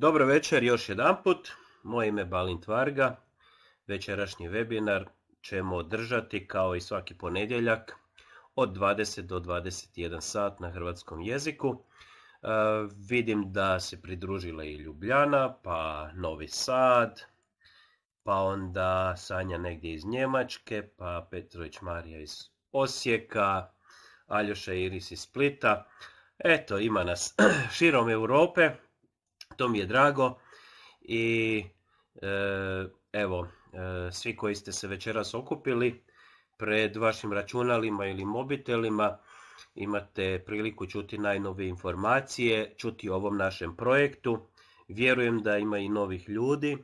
Dobro večer još jedanput, moje ime je Balint Varga, večerašnji webinar ćemo održati kao i svaki ponedjeljak od 20 do 21 sat na hrvatskom jeziku. E, vidim da se pridružila i Ljubljana, pa Novi Sad, pa onda Sanja negdje iz Njemačke, pa Petrović Marija iz Osijeka, Aljoša Iris iz Splita. Eto, ima nas širom Europe, to mi je drago i e, evo, e, svi koji ste se večeras okupili pred vašim računalima ili mobitelima imate priliku čuti najnovije informacije, čuti o ovom našem projektu. Vjerujem da ima i novih ljudi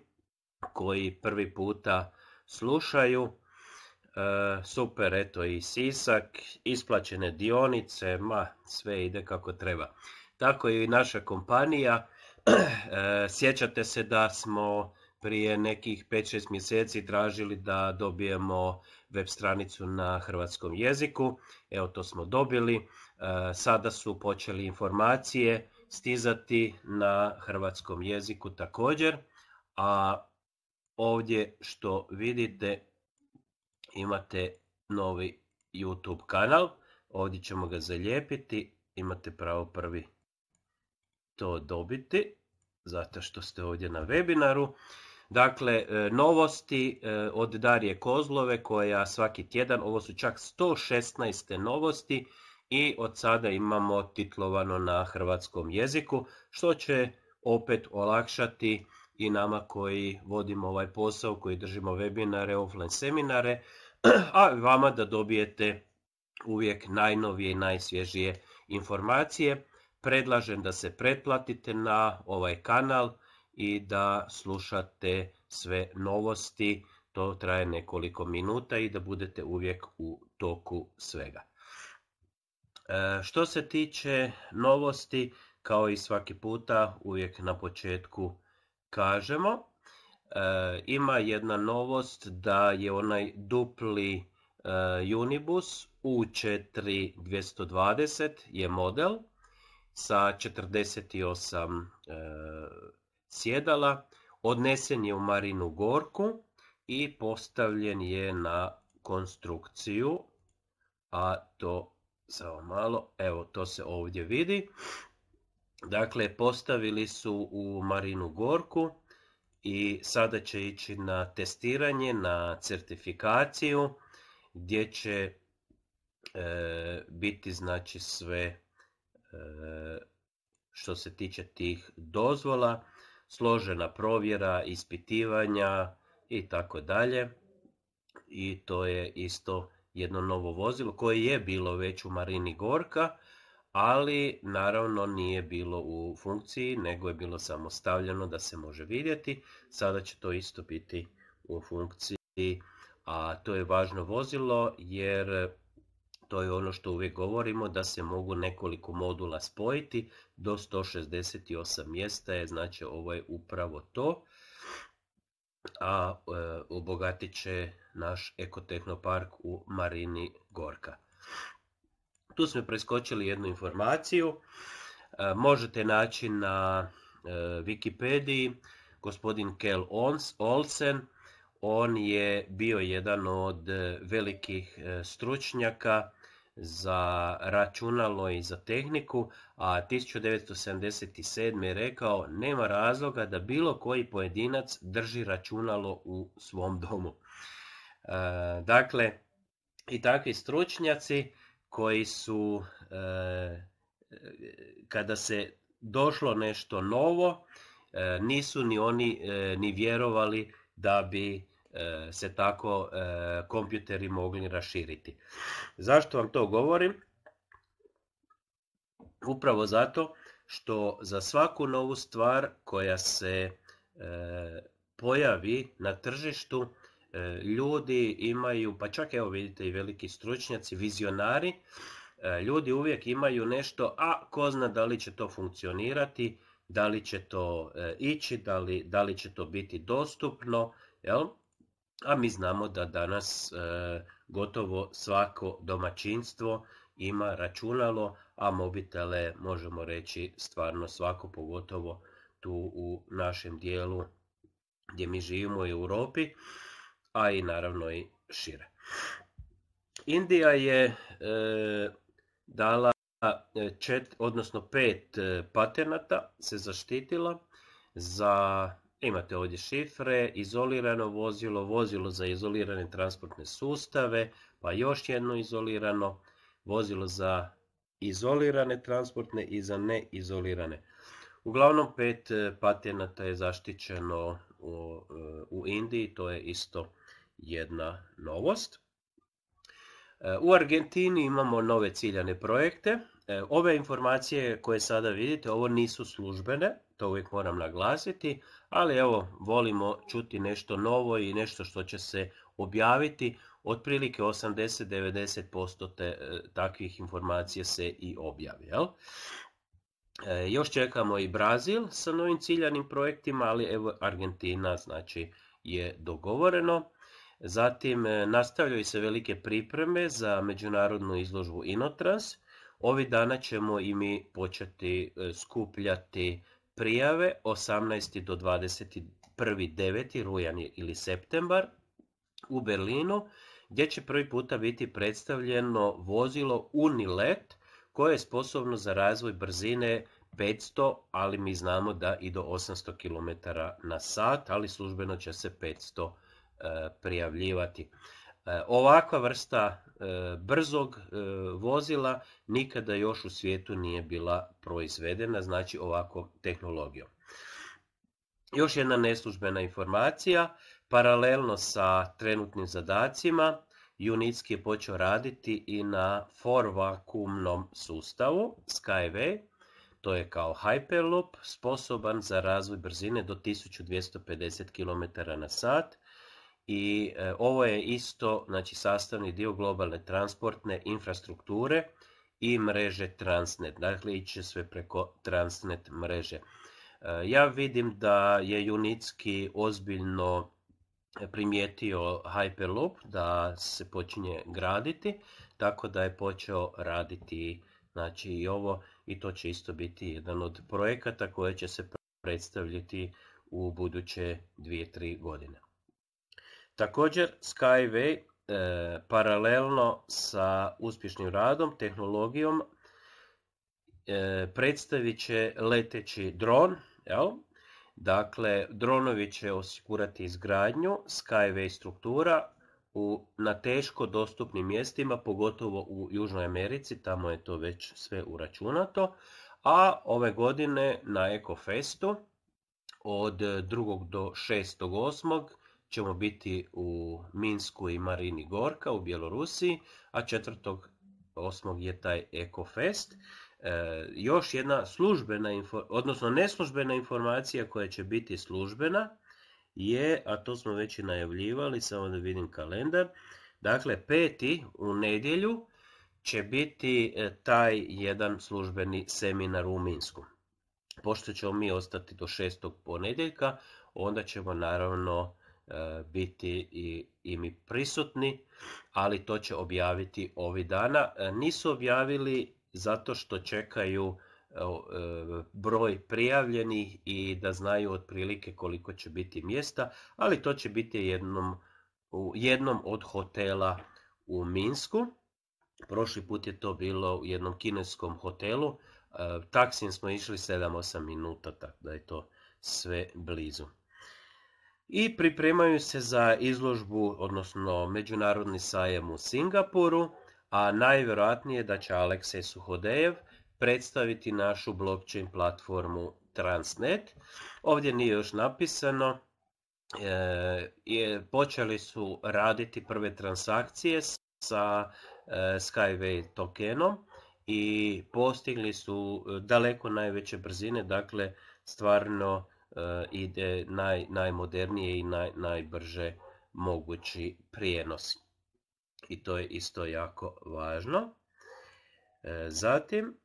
koji prvi puta slušaju. E, super, eto i Sisak, isplaćene dionice, ma sve ide kako treba. Tako je i naša kompanija Eh, sjećate se da smo prije nekih 5-6 mjeseci tražili da dobijemo web stranicu na hrvatskom jeziku. Evo to smo dobili. Eh, sada su počeli informacije stizati na hrvatskom jeziku također. A ovdje što vidite imate novi YouTube kanal. Ovdje ćemo ga zalijepiti. Imate pravo prvi to dobiti, zato što ste ovdje na webinaru. Dakle, e, novosti e, od Darije Kozlove koja svaki tjedan, ovo su čak 116. novosti i od sada imamo titlovano na hrvatskom jeziku, što će opet olakšati i nama koji vodimo ovaj posao, koji držimo webinare, offline seminare, a vama da dobijete uvijek najnovije i najsvježije informacije predlažem da se pretplatite na ovaj kanal i da slušate sve novosti. To traje nekoliko minuta i da budete uvijek u toku svega. E, što se tiče novosti, kao i svaki puta uvijek na početku kažemo, e, ima jedna novost da je onaj dupli e, Unibus U4220 je model sa 48 e, sjedala, odnesen je u Marinu Gorku i postavljen je na konstrukciju, a to samo malo, evo to se ovdje vidi. Dakle, postavili su u Marinu Gorku i sada će ići na testiranje, na certifikaciju, gdje će e, biti znači sve E, što se tiče tih dozvola, složena provjera, ispitivanja i tako dalje. I to je isto jedno novo vozilo koje je bilo već u Marini Gorka, ali naravno nije bilo u funkciji, nego je bilo samo stavljeno da se može vidjeti. Sada će to isto biti u funkciji, a to je važno vozilo jer to je ono što uvijek govorimo, da se mogu nekoliko modula spojiti, do 168 mjesta je, znači ovo je upravo to. A e, obogatit će naš ekotehnopark u Marini Gorka. Tu smo preskočili jednu informaciju. E, možete naći na e, Wikipediji gospodin Kel Olsen. On je bio jedan od e, velikih e, stručnjaka za računalo i za tehniku, a 1977. je rekao nema razloga da bilo koji pojedinac drži računalo u svom domu. E, dakle, i takvi stručnjaci koji su, e, kada se došlo nešto novo, e, nisu ni oni ni vjerovali da bi E, se tako e, kompjuteri mogli raširiti. Zašto vam to govorim? Upravo zato što za svaku novu stvar koja se e, pojavi na tržištu, ljudi imaju, pa čak evo vidite i veliki stručnjaci, vizionari, ljudi uvijek imaju nešto, a ko zna da li će to funkcionirati, da li će to ići, da li, će to biti dostupno, a mi znamo da danas e, gotovo svako domaćinstvo ima računalo, a mobitele možemo reći stvarno svako, pogotovo tu u našem dijelu gdje mi živimo u Europi, a i naravno i šire. Indija je e, dala e, odnosno pet patenata se zaštitila za Imate ovdje šifre, izolirano vozilo, vozilo za izolirane transportne sustave, pa još jedno izolirano, vozilo za izolirane transportne i za neizolirane. Uglavnom pet e, patenata je zaštićeno u, e, u Indiji, to je isto jedna novost. E, u Argentini imamo nove ciljane projekte, E, ove informacije koje sada vidite, ovo nisu službene, to uvijek moram naglasiti, ali evo, volimo čuti nešto novo i nešto što će se objaviti. Otprilike 80-90% e, takvih informacija se i objavi. Jel? E, još čekamo i Brazil sa novim ciljanim projektima, ali evo Argentina znači je dogovoreno. Zatim nastavljaju se velike pripreme za međunarodnu izložbu Inotrans Ovi dana ćemo i mi početi e, skupljati prijave 18. do 21.9. rujan ili septembar u Berlinu gdje će prvi puta biti predstavljeno vozilo Unilet koje je sposobno za razvoj brzine 500, ali mi znamo da i do 800 km na sat, ali službeno će se 500 e, prijavljivati. E, ovakva vrsta e, brzog e, vozila nikada još u svijetu nije bila proizvedena, znači ovakvom tehnologijom. Još jedna neslužbena informacija, paralelno sa trenutnim zadacima, Unitski je počeo raditi i na forvakumnom sustavu Skyway, to je kao Hyperloop, sposoban za razvoj brzine do 1250 km na sat, i e, ovo je isto znači, sastavni dio globalne transportne infrastrukture i mreže Transnet. Dakle, iće sve preko Transnet mreže. E, ja vidim da je Unitski ozbiljno primijetio Hyperloop, da se počinje graditi, tako da je počeo raditi znači, i ovo i to će isto biti jedan od projekata koje će se predstavljati u buduće 2-3 godine. Također Skyway e, paralelno sa uspješnim radom, tehnologijom e, predstavit će leteći dron, Dakle, dronovi će osigurati izgradnju Skyway struktura na teško dostupnim mjestima, pogotovo u Južnoj Americi, tamo je to već sve uračunato. A ove godine na EcoFestu od 2. do 8 ćemo biti u Minsku i Marini Gorka u Bjelorusiji, a 4.8. je taj EcoFest. E, još jedna službena, odnosno neslužbena informacija koja će biti službena je, a to smo već i najavljivali, samo da vidim kalendar, dakle peti u nedjelju će biti e, taj jedan službeni seminar u Minsku. Pošto ćemo mi ostati do šestog ponedjeljka, onda ćemo naravno E, biti i, i mi prisutni, ali to će objaviti ovi dana. E, nisu objavili zato što čekaju e, broj prijavljenih i da znaju otprilike koliko će biti mjesta, ali to će biti jednom, u jednom od hotela u Minsku. Prošli put je to bilo u jednom kineskom hotelu. Taksim smo išli 7-8 minuta, tako da je to sve blizu i pripremaju se za izložbu, odnosno međunarodni sajem u Singapuru, a najvjerojatnije da će Aleksej Suhodejev predstaviti našu blockchain platformu Transnet. Ovdje nije još napisano, e, počeli su raditi prve transakcije sa e, Skyway tokenom i postigli su e, daleko najveće brzine, dakle stvarno ide naj, najmodernije i najbrže mogući prijenos. I to je isto jako važno. E, zatim,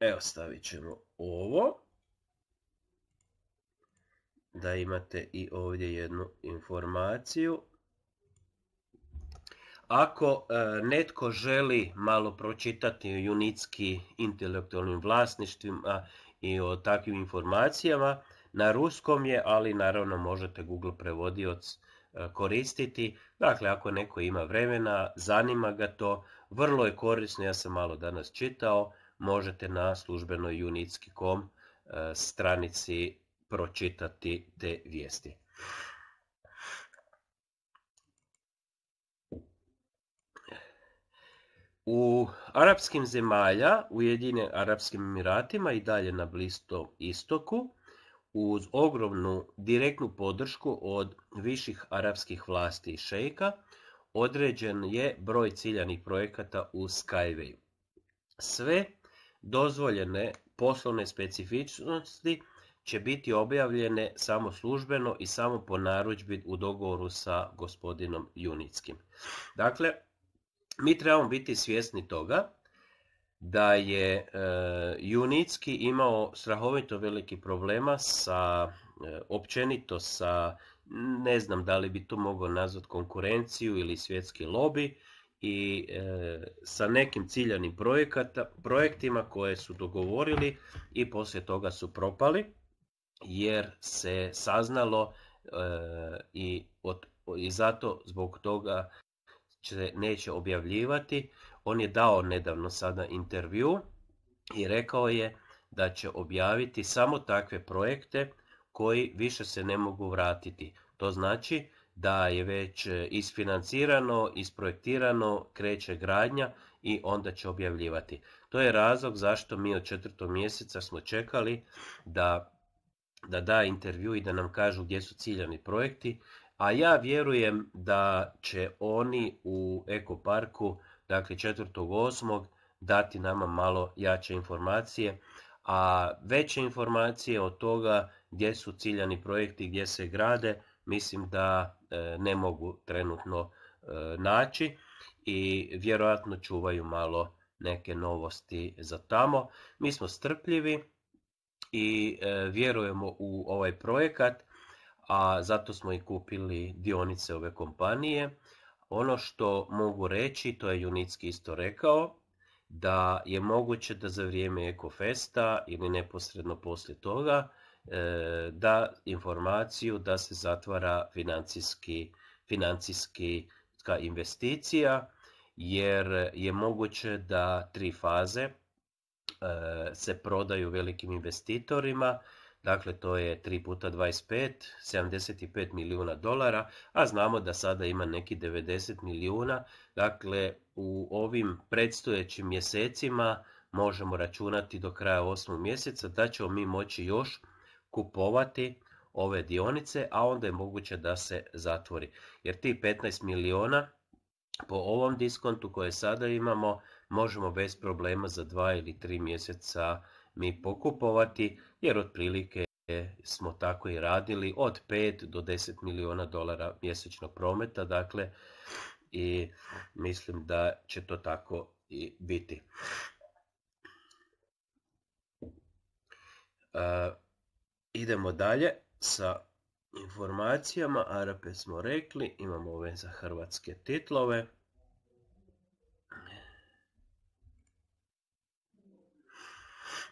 evo stavit ćemo ovo, da imate i ovdje jednu informaciju. Ako e, netko želi malo pročitati o junitski intelektualnim vlasništvima i o takvim informacijama. Na ruskom je, ali naravno možete Google prevodioc e, koristiti. Dakle, ako neko ima vremena, zanima ga to, vrlo je korisno, ja sam malo danas čitao, možete na službenoj unitski.com e, stranici pročitati te vijesti. U arapskim zemalja, Ujedine Arapskim Emiratima i dalje na Blistom istoku, uz ogromnu direktnu podršku od viših arapskih vlasti i šejka, određen je broj ciljanih projekata u Skyway. Sve dozvoljene poslovne specifičnosti će biti objavljene samo službeno i samo po narudžbi u dogovoru sa gospodinom Junickim. Dakle, mi trebamo biti svjesni toga da je e, imao strahovito veliki problema sa e, općenito sa ne znam da li bi to mogao nazvati konkurenciju ili svjetski lobi i e, sa nekim ciljanim projektima koje su dogovorili i poslije toga su propali jer se saznalo e, i, i zato zbog toga će, neće objavljivati. On je dao nedavno sada intervju i rekao je da će objaviti samo takve projekte koji više se ne mogu vratiti. To znači da je već e, isfinancirano, isprojektirano, kreće gradnja i onda će objavljivati. To je razlog zašto mi od četvrtog mjeseca smo čekali da da da intervju i da nam kažu gdje su ciljani projekti a ja vjerujem da će oni u ekoparku, dakle 4.8. dati nama malo jače informacije, a veće informacije od toga gdje su ciljani projekti, gdje se grade, mislim da e, ne mogu trenutno e, naći i vjerojatno čuvaju malo neke novosti za tamo. Mi smo strpljivi i e, vjerujemo u ovaj projekat a zato smo i kupili dionice ove kompanije. Ono što mogu reći, to je Junicki isto rekao, da je moguće da za vrijeme festa, ili neposredno poslije toga e, da informaciju da se zatvara financijski, financijski investicija jer je moguće da tri faze e, se prodaju velikim investitorima Dakle, to je 3 puta 25, 75 milijuna dolara, a znamo da sada ima neki 90 milijuna. Dakle, u ovim predstojećim mjesecima možemo računati do kraja 8. mjeseca da ćemo mi moći još kupovati ove dionice, a onda je moguće da se zatvori. Jer ti 15 milijuna po ovom diskontu koje sada imamo možemo bez problema za 2 ili 3 mjeseca mi pokupovati, jer otprilike smo tako i radili od 5 do 10 milijuna dolara mjesečnog prometa, dakle i mislim da će to tako i biti. E, idemo dalje sa informacijama, Arape smo rekli, imamo ove za hrvatske titlove.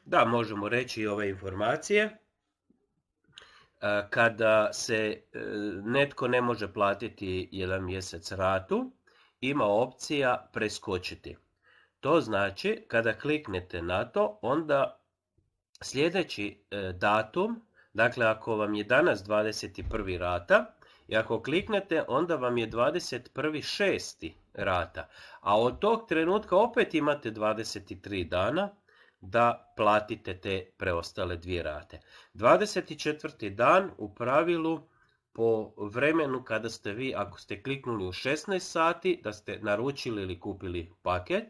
Da, možemo reći i ove informacije. E, kada se e, netko ne može platiti jedan mjesec ratu, ima opcija preskočiti. To znači kada kliknete na to, onda sljedeći e, datum, dakle ako vam je danas 21. rata, i ako kliknete, onda vam je 21.6. rata. A od tog trenutka opet imate 23 dana da platite te preostale dvije rate. 24. dan u pravilu po vremenu kada ste vi, ako ste kliknuli u 16 sati, da ste naručili ili kupili paket,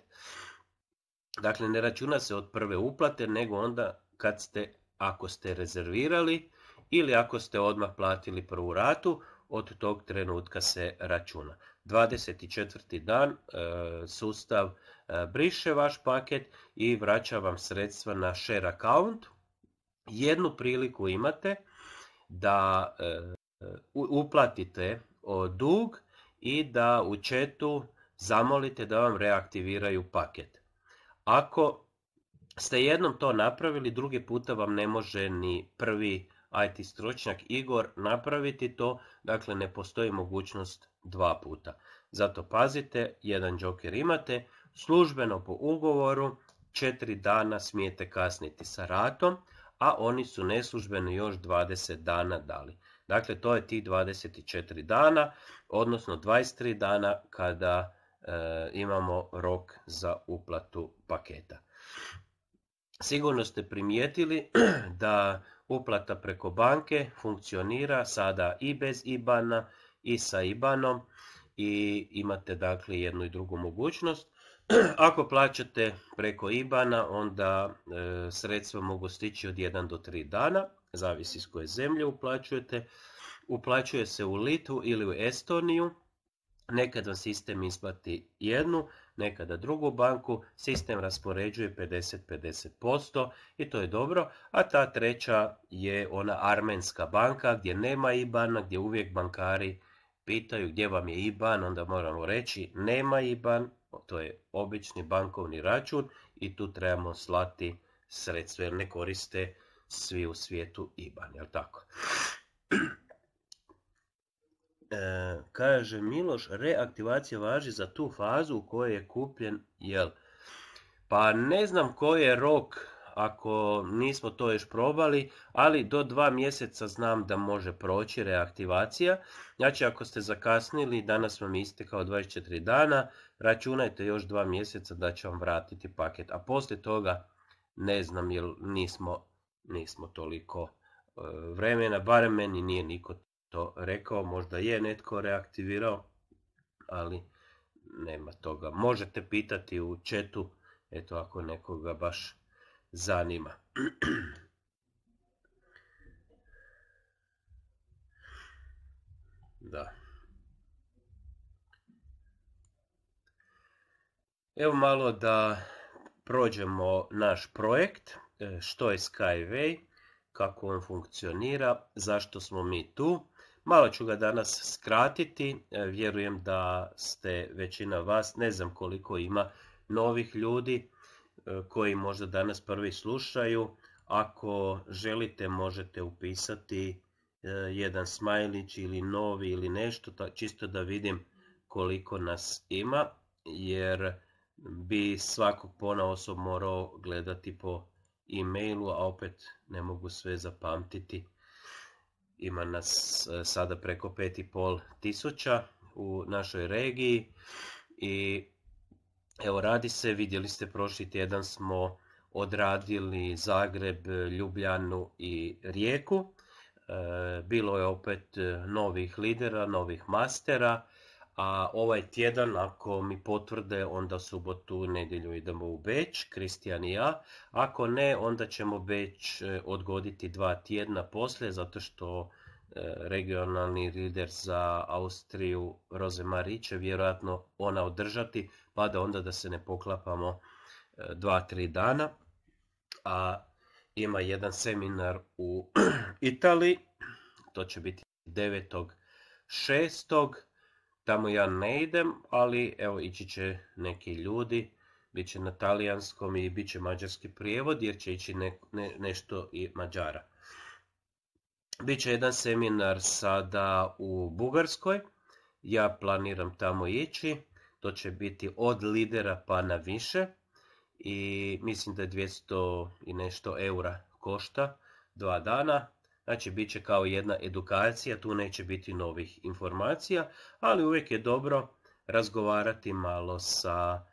dakle ne računa se od prve uplate, nego onda kad ste, ako ste rezervirali ili ako ste odmah platili prvu ratu, od tog trenutka se računa. 24. dan e, sustav E, briše vaš paket i vraća vam sredstva na share account. Jednu priliku imate da e, uplatite e, dug i da u chatu zamolite da vam reaktiviraju paket. Ako ste jednom to napravili, drugi puta vam ne može ni prvi IT stručnjak Igor napraviti to, dakle ne postoji mogućnost dva puta. Zato pazite, jedan joker imate službeno po ugovoru 4 dana smijete kasniti sa ratom, a oni su neslužbeno još 20 dana dali. Dakle, to je ti 24 dana, odnosno 23 dana kada e, imamo rok za uplatu paketa. Sigurno ste primijetili da uplata preko banke funkcionira sada i bez IBANA i sa IBANom i imate dakle jednu i drugu mogućnost. Ako plaćate preko IBANA, onda e, sredstva mogu stići od 1 do 3 dana, zavisi s koje zemlje uplaćujete. Uplaćuje se u Litvu ili u Estoniju, nekad vam sistem isplati jednu, nekada drugu banku, sistem raspoređuje 50-50% i to je dobro, a ta treća je ona armenska banka gdje nema Ibana, gdje uvijek bankari pitaju gdje vam je IBAN, onda moramo reći nema IBAN, to je obični bankovni račun i tu trebamo slati sredstvo jer ne koriste svi u svijetu IBAN, jel tako? E, kaže Miloš, reaktivacija važi za tu fazu u kojoj je kupljen, jel? Pa ne znam koji je rok ako nismo to još probali, ali do dva mjeseca znam da može proći reaktivacija. Znači ako ste zakasnili, danas vam istekao 24 dana, računajte još dva mjeseca da će vam vratiti paket. A poslije toga ne znam jer nismo, nismo toliko e, vremena, barem meni nije niko to rekao, možda je netko reaktivirao, ali nema toga. Možete pitati u četu, eto ako nekoga baš zanima. Da. Evo malo da prođemo naš projekt, e, što je Skyway, kako on funkcionira, zašto smo mi tu. Malo ću ga danas skratiti, e, vjerujem da ste većina vas, ne znam koliko ima novih ljudi, E, koji možda danas prvi slušaju. Ako želite možete upisati e, jedan smajlić ili novi ili nešto, čisto da vidim koliko nas ima, jer bi svakog pona osob morao gledati po e-mailu, a opet ne mogu sve zapamtiti. Ima nas e, sada preko 5500 tisuća u našoj regiji i Evo radi se, vidjeli ste prošli tjedan smo odradili Zagreb, Ljubljanu i Rijeku. E, bilo je opet e, novih lidera, novih mastera, a ovaj tjedan ako mi potvrde onda subotu nedjelju idemo u Beč, Kristijan i ja. Ako ne onda ćemo Beč e, odgoditi dva tjedna poslije zato što regionalni lider za Austriju Roze će vjerojatno ona održati pa da onda da se ne poklapamo 2-3 e, dana. A ima jedan seminar u Italiji, to će biti 9.6. Tamo ja ne idem, ali evo ići će neki ljudi, bit će na talijanskom i bit će mađarski prijevod jer će ići nešto i mađara. Biće jedan seminar sada u Bugarskoj, ja planiram tamo ići to će biti od lidera pa na više i mislim da je 200 i nešto eura košta dva dana. Znači, bit će kao jedna edukacija, tu neće biti novih informacija, ali uvijek je dobro razgovarati malo sa,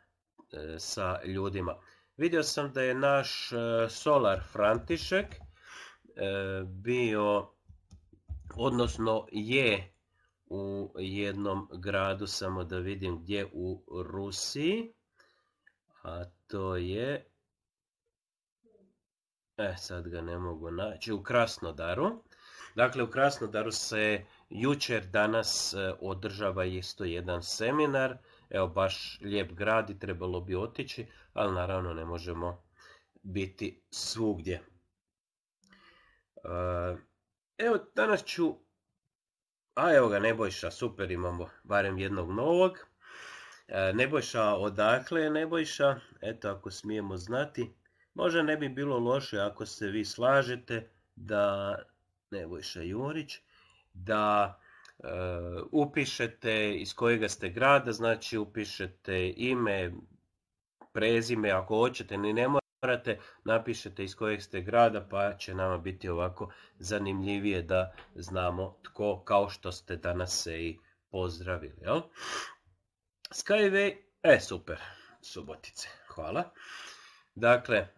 e, sa ljudima. Vidio sam da je naš e, Solar František e, bio, odnosno je u jednom gradu, samo da vidim gdje u Rusiji, a to je, e sad ga ne mogu naći, u Krasnodaru. Dakle, u Krasnodaru se jučer, danas e, održava isto jedan seminar, evo baš lijep grad i trebalo bi otići, ali naravno ne možemo biti svugdje. E, evo, danas ću a evo ga Nebojša, super imamo barem jednog novog. E, Nebojša, odakle je Nebojša? Eto ako smijemo znati. Možda ne bi bilo loše ako se vi slažete da Nebojša Jurić, da e, upišete iz kojega ste grada, znači upišete ime, prezime, ako hoćete, ni ne prate, napišete iz kojeg ste grada pa će nama biti ovako zanimljivije da znamo tko kao što ste danas se i pozdravili. Jel? Skyway, e super, Subotice, hvala. Dakle, e,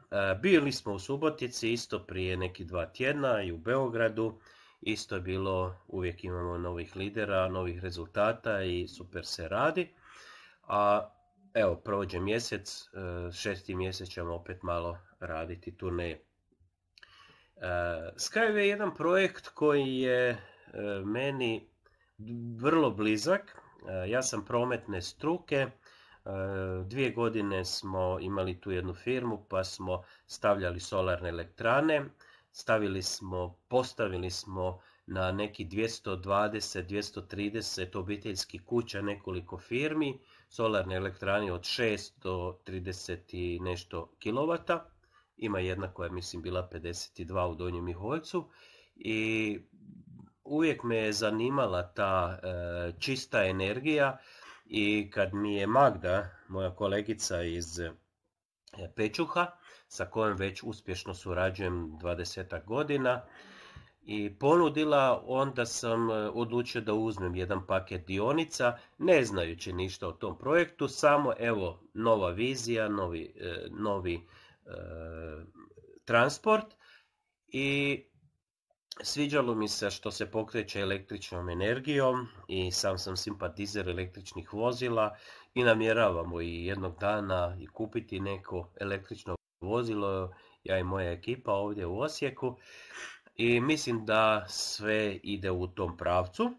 bili smo u Subotici isto prije neki dva tjedna i u Beogradu. Isto je bilo, uvijek imamo novih lidera, novih rezultata i super se radi. A evo, prođe mjesec, e, šesti mjesec ćemo opet malo raditi turneje. Skyway je jedan projekt koji je e, meni vrlo blizak. E, ja sam prometne struke, dvije godine smo imali tu jednu firmu pa smo stavljali solarne elektrane, stavili smo, postavili smo na neki 220-230 obiteljskih kuća nekoliko firmi, solarne elektrane od 6 do 30 i nešto kW, Ima jedna koja je mislim bila 52 u Donjem Miholjcu i uvijek me je zanimala ta e, čista energija i kad mi je Magda, moja kolegica iz e, Pečuha, sa kojom već uspješno surađujem 20 godina, i ponudila, onda sam e, odlučio da uzmem jedan paket dionica, ne znajući ništa o tom projektu, samo evo nova vizija, novi, e, novi e, transport i sviđalo mi se što se pokreće električnom energijom i sam sam simpatizer električnih vozila i namjeravamo i jednog dana i kupiti neko električno vozilo, ja i moja ekipa ovdje u Osijeku. I mislim da sve ide u tom pravcu,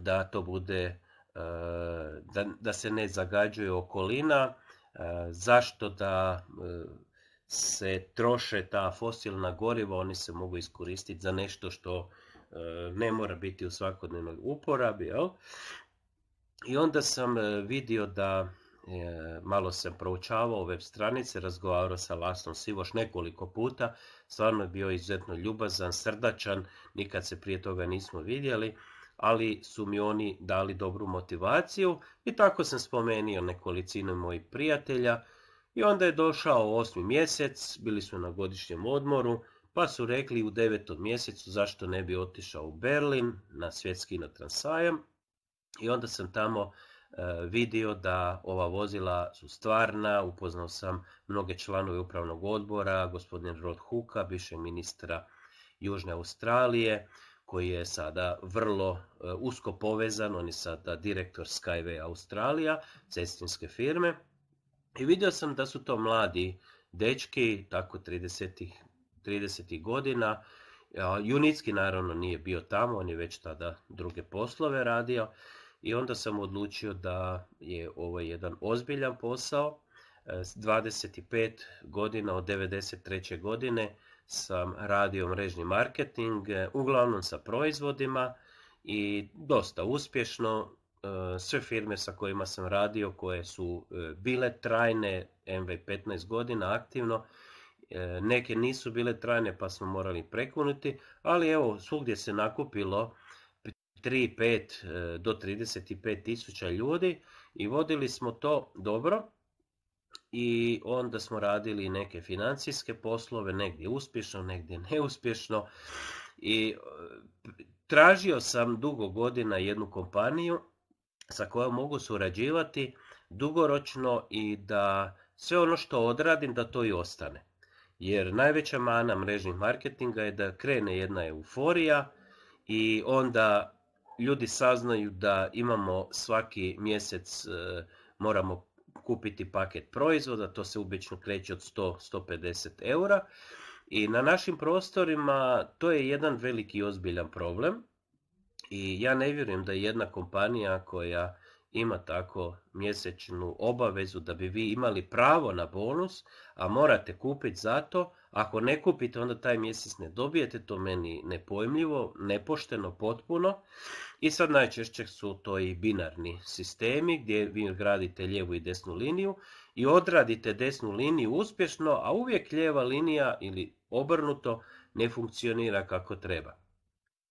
da to bude, e, da, se ne zagađuje okolina, e, zašto da e, se troše ta fosilna goriva, oni se mogu iskoristiti za nešto što ne mora biti u svakodnevnoj uporabi. Jel? I onda sam vidio da E, malo sam proučavao web stranice, razgovarao sa lastom Sivoš nekoliko puta, stvarno je bio izuzetno ljubazan, srdačan, nikad se prije toga nismo vidjeli, ali su mi oni dali dobru motivaciju i tako sam spomenio nekolicinu mojih prijatelja i onda je došao osmi mjesec, bili smo na godišnjem odmoru, pa su rekli u devetom mjesecu zašto ne bi otišao u Berlin na svjetski inotransajem, i onda sam tamo E, vidio da ova vozila su stvarna, upoznao sam mnoge članove upravnog odbora, gospodin Rod Huka, bivšeg ministra Južne Australije, koji je sada vrlo e, usko povezan, on je sada direktor Skyway Australija, cestinske firme. I vidio sam da su to mladi dečki, tako 30, 30 godina, Junicki naravno nije bio tamo, on je već tada druge poslove radio i onda sam odlučio da je ovo jedan ozbiljan posao. 25 e, godina od 1993. godine sam radio mrežni marketing, e, uglavnom sa proizvodima i dosta uspješno. E, sve firme sa kojima sam radio koje su bile trajne, MV 15 godina aktivno, neke nisu bile trajne pa smo morali prekunuti, ali evo svugdje se nakupilo 3, 5 e, do 35 tisuća ljudi i vodili smo to dobro i onda smo radili neke financijske poslove, negdje uspješno, negdje neuspješno i e, tražio sam dugo godina jednu kompaniju sa kojom mogu surađivati dugoročno i da sve ono što odradim da to i ostane. Jer najveća mana mrežnih marketinga je da krene jedna euforija i onda ljudi saznaju da imamo svaki mjesec e, moramo kupiti paket proizvoda, to se obično kreće od 100-150 eura. I na našim prostorima to je jedan veliki ozbiljan problem i ja ne vjerujem da je jedna kompanija koja ima tako mjesečnu obavezu da bi vi imali pravo na bonus, a morate kupiti zato, ako ne kupite, onda taj mjesec ne dobijete, to meni nepojmljivo, nepošteno, potpuno. I sad najčešće su to i binarni sistemi gdje vi gradite lijevu i desnu liniju i odradite desnu liniju uspješno, a uvijek lijeva linija ili obrnuto ne funkcionira kako treba.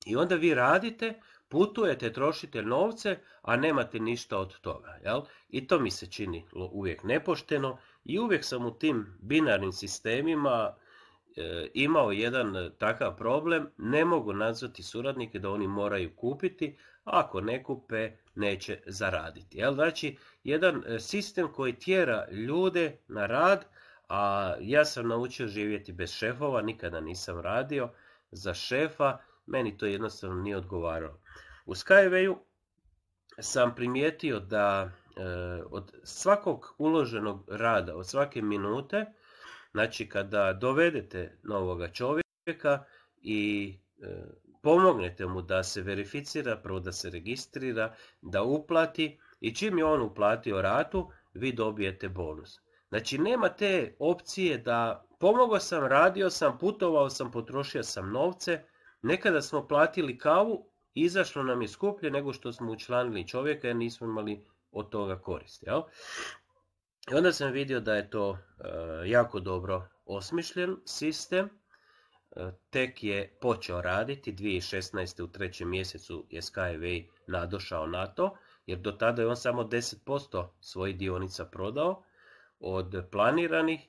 I onda vi radite, putujete, trošite novce, a nemate ništa od toga. Jel? I to mi se čini uvijek nepošteno i uvijek sam u tim binarnim sistemima E, imao jedan e, takav problem, ne mogu nazvati suradnike da oni moraju kupiti, a ako ne kupe neće zaraditi. Znači, jedan e, sistem koji tjera ljude na rad, a ja sam naučio živjeti bez šefova, nikada nisam radio za šefa, meni to jednostavno nije odgovaralo. U Skyway-u sam primijetio da od svakog uloženog rada, od svake minute, Znači kada dovedete novoga čovjeka i e, pomognete mu da se verificira, prvo da se registrira, da uplati i čim je on uplatio ratu, vi dobijete bonus. Znači nema te opcije da pomogao sam, radio sam, putovao sam, potrošio sam novce, nekada smo platili kavu, izašlo nam je skuplje nego što smo učlanili čovjeka jer nismo imali od toga koristi. Jel? I onda sam vidio da je to e, jako dobro osmišljen sistem. E, tek je počeo raditi, 2016. u trećem mjesecu je Skyway nadošao na to, jer do tada je on samo 10% svojih dionica prodao od planiranih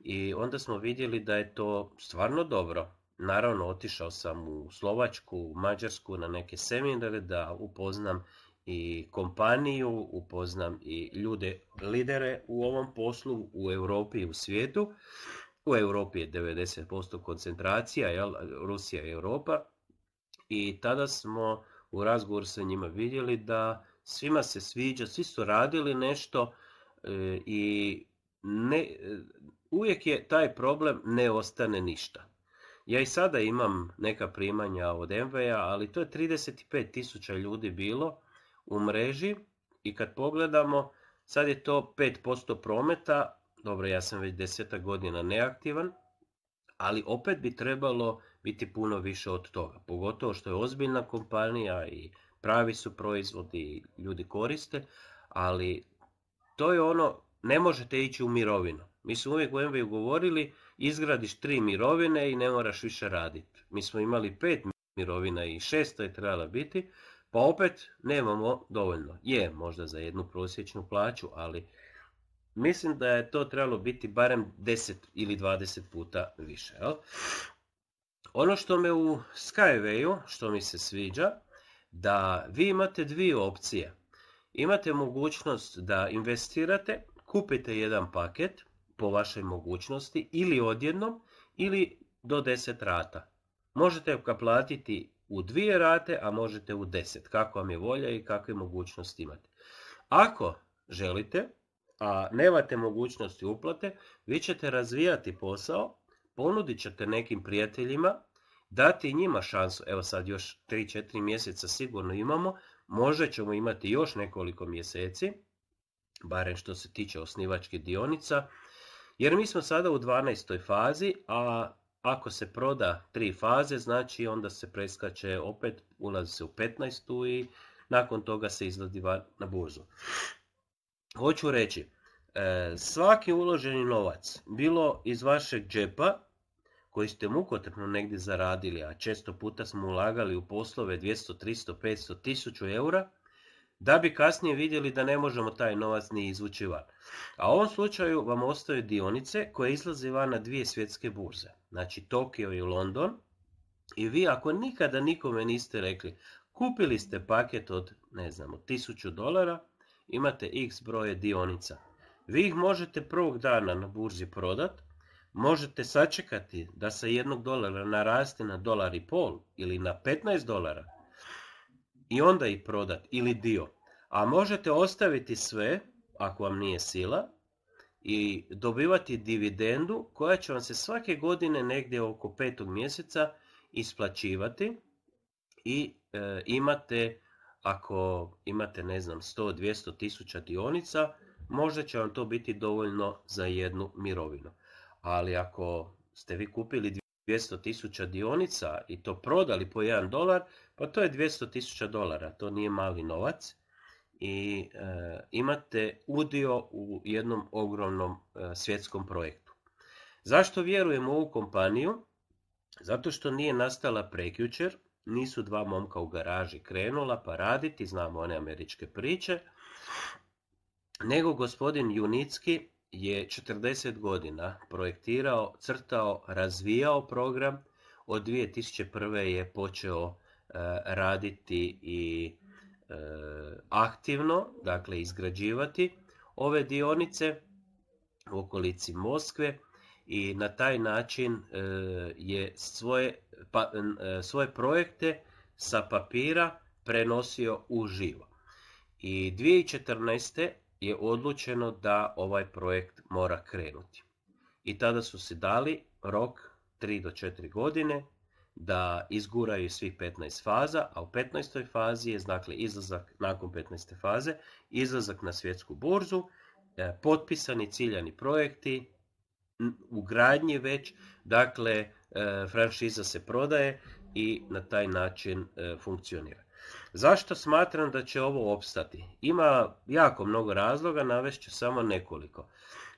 i onda smo vidjeli da je to stvarno dobro. Naravno, otišao sam u Slovačku, Mađarsku na neke seminare da upoznam i kompaniju, upoznam i ljude, lidere u ovom poslu u Europi i u svijetu. U Europi je 90% koncentracija, jel? Rusija i Europa. I tada smo u razgovoru sa njima vidjeli da svima se sviđa, svi su radili nešto e, i ne, uvijek je taj problem ne ostane ništa. Ja i sada imam neka primanja od MV-a, ali to je 35.000 ljudi bilo u mreži i kad pogledamo, sad je to 5% prometa, dobro ja sam već desetak godina neaktivan, ali opet bi trebalo biti puno više od toga, pogotovo što je ozbiljna kompanija i pravi su proizvodi, ljudi koriste, ali to je ono, ne možete ići u mirovinu. Mi smo uvijek u MV govorili, izgradiš tri mirovine i ne moraš više raditi. Mi smo imali pet mirovina i šesta je trebala biti, pa opet nemamo dovoljno. Je možda za jednu prosječnu plaću, ali mislim da je to trebalo biti barem 10 ili 20 puta više. Ono što me u Skywayu, što mi se sviđa, da vi imate dvije opcije. Imate mogućnost da investirate, kupite jedan paket po vašoj mogućnosti ili odjednom ili do 10 rata. Možete ga platiti u dvije rate, a možete u deset. Kako vam je volja i kakve mogućnosti imate. Ako želite, a nemate mogućnosti uplate, vi ćete razvijati posao, ponudit ćete nekim prijateljima, dati njima šansu, evo sad još 3-4 mjeseca sigurno imamo, možda ćemo imati još nekoliko mjeseci, barem što se tiče osnivačkih dionica, jer mi smo sada u 12. fazi, a ako se proda tri faze, znači onda se preskače opet, ulazi se u 15. i nakon toga se izlazi na burzu. Hoću reći, e, svaki uloženi novac, bilo iz vašeg džepa, koji ste mukotrpno negdje zaradili, a često puta smo ulagali u poslove 200, 300, 500, 1000 eura, da bi kasnije vidjeli da ne možemo taj novac ni izvući van. A u ovom slučaju vam ostaju dionice koje izlaze van na dvije svjetske burze, znači Tokio i London. I vi ako nikada nikome niste rekli, kupili ste paket od, ne znam, 1000 dolara, imate x broje dionica. Vi ih možete prvog dana na burzi prodat, možete sačekati da sa jednog dolara naraste na dolar i pol ili na 15 dolara, i onda ih prodati ili dio. A možete ostaviti sve, ako vam nije sila, i dobivati dividendu koja će vam se svake godine negdje oko petog mjeseca isplaćivati i e, imate, ako imate ne znam 100-200 tisuća dionica, možda će vam to biti dovoljno za jednu mirovinu. Ali ako ste vi kupili 200 tisuća dionica i to prodali po 1 dolar, pa to je 200 tisuća dolara, to nije mali novac i e, imate udio u jednom ogromnom e, svjetskom projektu. Zašto vjerujem u ovu kompaniju? Zato što nije nastala prekjučer, nisu dva momka u garaži krenula pa raditi, znamo one američke priče, nego gospodin Junicki je 40 godina projektirao, crtao, razvijao program, od 2001. je počeo E, raditi i e, aktivno, dakle izgrađivati ove dionice u okolici Moskve i na taj način e, je svoje, pa, svoje projekte sa papira prenosio u živo. I 2014. je odlučeno da ovaj projekt mora krenuti. I tada su se dali rok 3 do 4 godine da izguraju svih 15 faza, a u 15. fazi je dakle, izlazak nakon 15. faze, izlazak na svjetsku burzu, e, potpisani ciljani projekti, u već, dakle e, franšiza se prodaje i na taj način e, funkcionira. Zašto smatram da će ovo opstati? Ima jako mnogo razloga, navest samo nekoliko.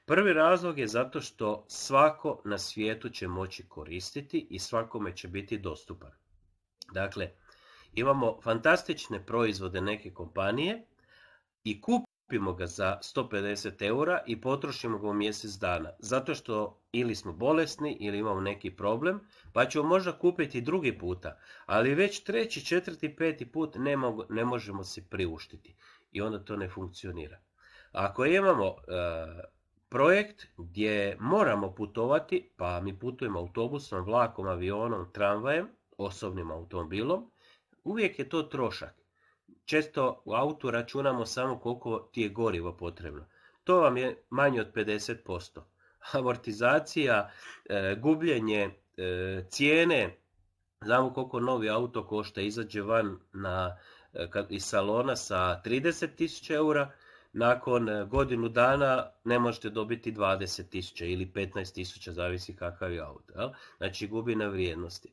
Prvi razlog je zato što svako na svijetu će moći koristiti i svakome će biti dostupan. Dakle, imamo fantastične proizvode neke kompanije i kupimo ga za 150 eura i potrošimo ga u mjesec dana. Zato što ili smo bolesni ili imamo neki problem, pa ćemo možda kupiti drugi puta, ali već treći, četvrti, peti put ne, možemo se priuštiti i onda to ne funkcionira. Ako imamo e, projekt gdje moramo putovati, pa mi putujemo autobusom, vlakom, avionom, tramvajem, osobnim automobilom, uvijek je to trošak. Često u autu računamo samo koliko ti je gorivo potrebno. To vam je manje od 50%. Amortizacija, e, gubljenje, e, cijene, znamo koliko novi auto košta, izađe van na, e, iz salona sa 30.000 eura, nakon e, godinu dana ne možete dobiti 20.000 ili 15.000, zavisi kakav je auto. Jel? Znači gubi na vrijednosti.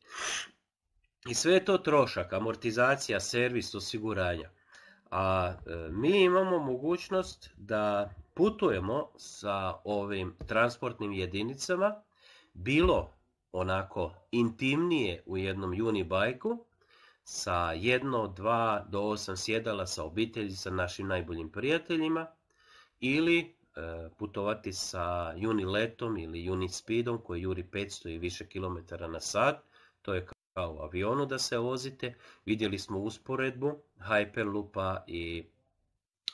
I sve je to trošak, amortizacija, servis, osiguranja. A e, mi imamo mogućnost da putujemo sa ovim transportnim jedinicama, bilo onako intimnije u jednom bajku sa jedno, dva do osam sjedala sa obitelji, sa našim najboljim prijateljima ili e, putovati sa Uniletom ili Unispeedom koji juri 500 i više kilometara na sat. To je kao u avionu da se vozite. Vidjeli smo usporedbu Hyperloopa i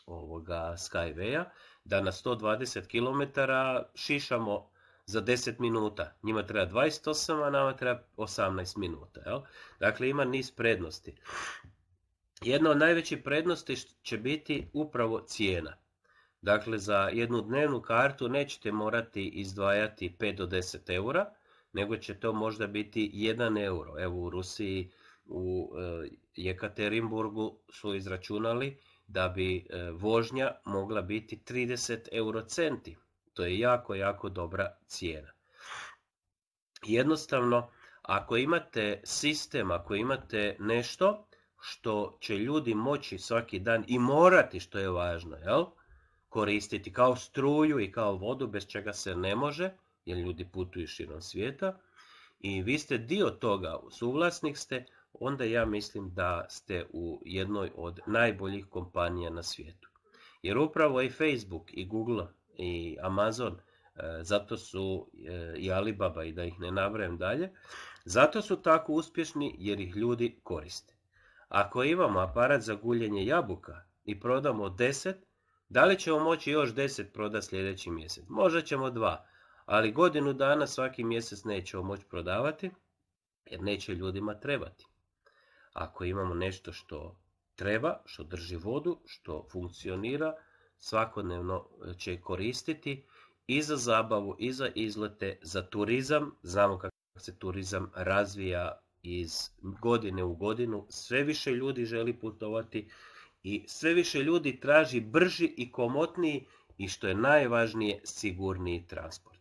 ovoga Skywaya da na 120 km šišamo za 10 minuta. Njima treba 28, a nama treba 18 minuta. Jel? Dakle, ima niz prednosti. Jedna od najvećih prednosti će biti upravo cijena. Dakle, za jednu dnevnu kartu nećete morati izdvajati 5 do 10 eura, nego će to možda biti 1 euro. Evo u Rusiji, u e, Jekaterinburgu su izračunali da bi e, vožnja mogla biti 30 euro centi. To je jako, jako dobra cijena. Jednostavno, ako imate sistem, ako imate nešto što će ljudi moći svaki dan i morati što je važno, jel? koristiti kao struju i kao vodu bez čega se ne može, jer ljudi putuju širom svijeta i vi ste dio toga, suvlasnik ste, onda ja mislim da ste u jednoj od najboljih kompanija na svijetu. Jer upravo i Facebook i Google i Amazon, e, zato su e, i Alibaba i da ih ne nabrajem dalje, zato su tako uspješni jer ih ljudi koriste. Ako imamo aparat za guljenje jabuka i prodamo 10, da li ćemo moći još 10 prodati sljedeći mjesec? Možda ćemo dva, ali godinu dana svaki mjesec nećemo moći prodavati jer neće ljudima trebati. Ako imamo nešto što treba, što drži vodu, što funkcionira, svakodnevno e, će koristiti i za zabavu, i za izlete, za turizam. Znamo kako se turizam razvija iz godine u godinu. Sve više ljudi želi putovati i sve više ljudi traži brži i komotniji i što je najvažnije sigurniji transport.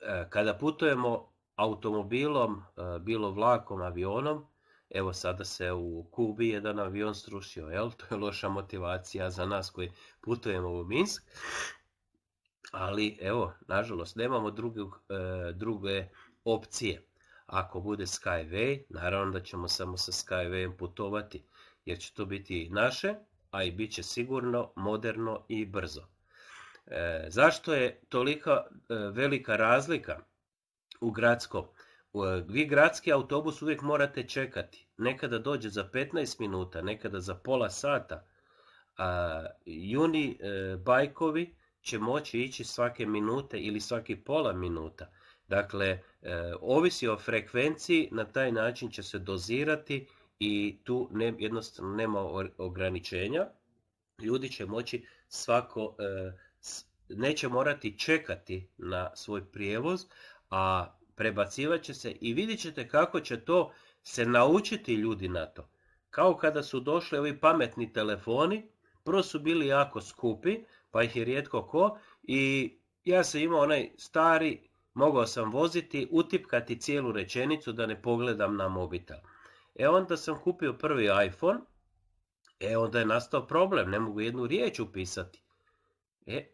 E, kada putujemo automobilom, e, bilo vlakom, avionom, evo sada se u Kubi jedan avion strušio, jel? To je loša motivacija za nas koji putujemo u Minsk. Ali evo, nažalost, nemamo druge, e, druge opcije. Ako bude Skyway, naravno da ćemo samo sa Skywayem putovati, jer će to biti naše, a i bit će sigurno, moderno i brzo. E, zašto je tolika e, velika razlika u gradskom vi eh, gradski autobus uvijek morate čekati. Nekada dođe za 15 minuta, nekada za pola sata. A juni eh, bajkovi će moći ići svake minute ili svaki pola minuta. Dakle, eh, ovisi o frekvenciji, na taj način će se dozirati i tu ne, jednostavno nema ograničenja. Ljudi će moći svako, neće morati čekati na svoj prijevoz, a prebacivat će se i vidjet ćete kako će to se naučiti ljudi na to. Kao kada su došli ovi pametni telefoni, prvo su bili jako skupi, pa ih je rijetko ko, i ja sam imao onaj stari, mogao sam voziti, utipkati cijelu rečenicu da ne pogledam na mobitel. E onda sam kupio prvi iPhone, e onda je nastao problem, ne mogu jednu riječ upisati. E,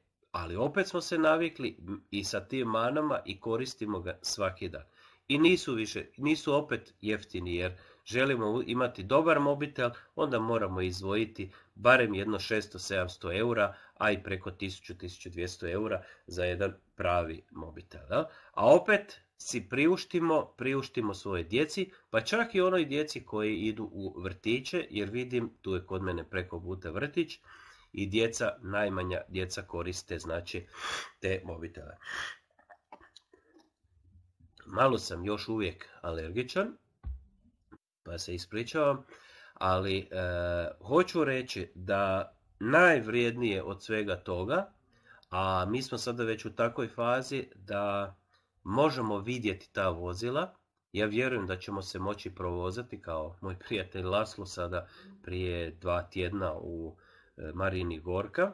ali opet smo se navikli i sa tim manama i koristimo ga svaki dan. I nisu više, nisu opet jeftini jer želimo imati dobar mobitel, onda moramo izdvojiti barem jedno 600-700 eura, a i preko 1000-1200 eura za jedan pravi mobitel. Da? A opet si priuštimo, priuštimo svoje djeci, pa čak i onoj djeci koji idu u vrtiće, jer vidim, tu je kod mene preko puta vrtić, i djeca, najmanja djeca koriste znači te mobitele. Malo sam još uvijek alergičan, pa se ispričavam, ali e, hoću reći da najvrijednije od svega toga, a mi smo sada već u takvoj fazi da možemo vidjeti ta vozila, ja vjerujem da ćemo se moći provozati kao moj prijatelj Laslo sada prije dva tjedna u Eh, Marini Gorka